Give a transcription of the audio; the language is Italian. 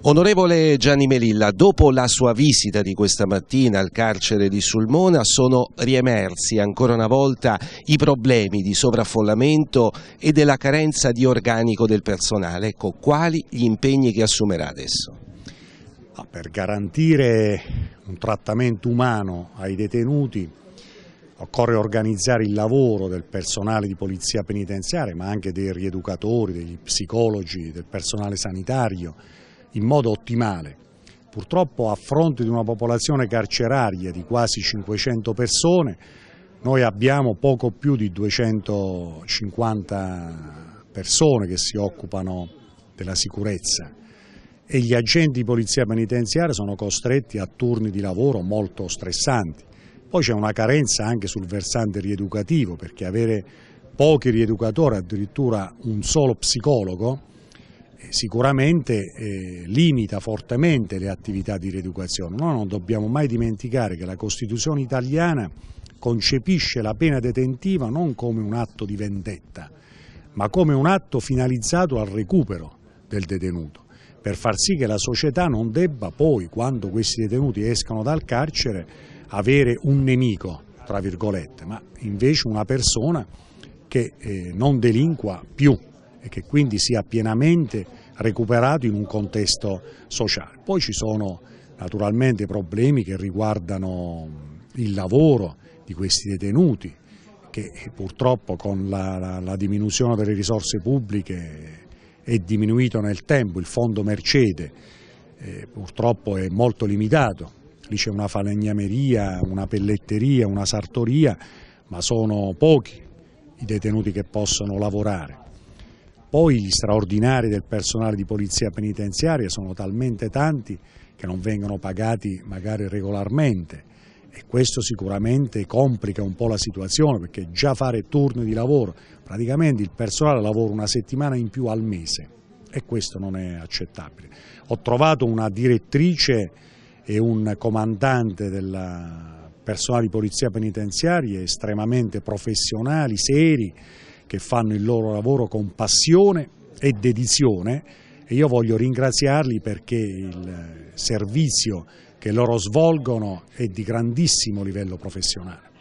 Onorevole Gianni Melilla, dopo la sua visita di questa mattina al carcere di Sulmona sono riemersi ancora una volta i problemi di sovraffollamento e della carenza di organico del personale. Ecco, quali gli impegni che assumerà adesso? Ah, per garantire un trattamento umano ai detenuti occorre organizzare il lavoro del personale di polizia penitenziaria ma anche dei rieducatori, degli psicologi, del personale sanitario in modo ottimale. Purtroppo a fronte di una popolazione carceraria di quasi 500 persone, noi abbiamo poco più di 250 persone che si occupano della sicurezza e gli agenti di polizia penitenziaria sono costretti a turni di lavoro molto stressanti. Poi c'è una carenza anche sul versante rieducativo perché avere pochi rieducatori, addirittura un solo psicologo, sicuramente eh, limita fortemente le attività di rieducazione. Noi non dobbiamo mai dimenticare che la Costituzione italiana concepisce la pena detentiva non come un atto di vendetta, ma come un atto finalizzato al recupero del detenuto, per far sì che la società non debba poi, quando questi detenuti escano dal carcere, avere un nemico, tra virgolette, ma invece una persona che eh, non delinqua più e che quindi sia pienamente recuperato in un contesto sociale. Poi ci sono naturalmente problemi che riguardano il lavoro di questi detenuti che purtroppo con la, la, la diminuzione delle risorse pubbliche è diminuito nel tempo, il fondo Mercede eh, purtroppo è molto limitato, lì c'è una falegnameria, una pelletteria, una sartoria, ma sono pochi i detenuti che possono lavorare. Poi gli straordinari del personale di polizia penitenziaria sono talmente tanti che non vengono pagati magari regolarmente e questo sicuramente complica un po' la situazione perché già fare turni di lavoro, praticamente il personale lavora una settimana in più al mese e questo non è accettabile. Ho trovato una direttrice e un comandante del personale di polizia penitenziaria estremamente professionali, seri, che fanno il loro lavoro con passione e dedizione e io voglio ringraziarli perché il servizio che loro svolgono è di grandissimo livello professionale.